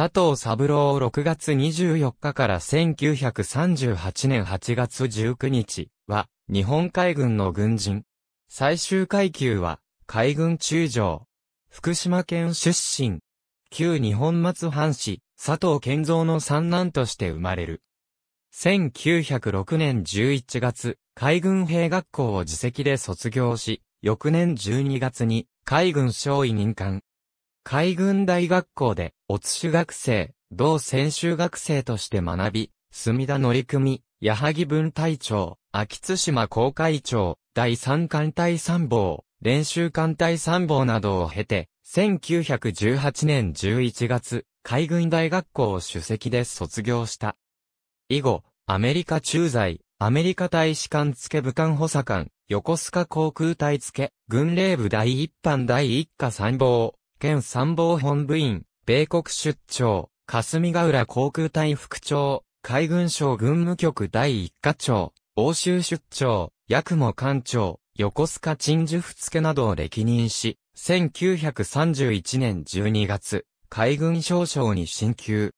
佐藤三郎6月24日から1938年8月19日は、日本海軍の軍人。最終階級は、海軍中将。福島県出身。旧日本松藩士、佐藤健三の三男として生まれる。1906年11月、海軍兵学校を自席で卒業し、翌年12月に海軍少尉任官。海軍大学校でおつし学生、同専修学生として学び、墨田乗組、矢作分隊長、秋津島公会長、第三艦隊参謀、練習艦隊参謀などを経て、1918年11月、海軍大学校を主席で卒業した。以後、アメリカ駐在、アメリカ大使館付武官補佐官、横須賀航空隊付、軍令部第一班第一課参謀、県参謀本部員、米国出張、霞ヶ浦航空隊副長、海軍省軍務局第一課長、欧州出張、八雲艦長、横須賀鎮守府付などを歴任し、1931年12月、海軍少将に進級。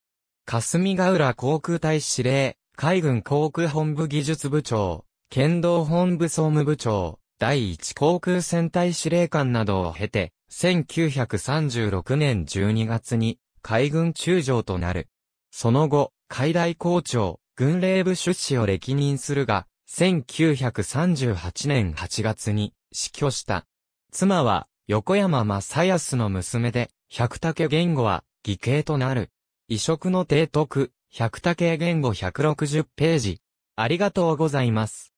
霞ヶ浦航空隊司令、海軍航空本部技術部長、剣道本部総務部長、第一航空戦隊司令官などを経て、1936年12月に海軍中将となる。その後、海大校長、軍令部出資を歴任するが、1938年8月に死去した。妻は横山正康の娘で、百武言語は義兄となる。異色の提督、百武言語160ページ。ありがとうございます。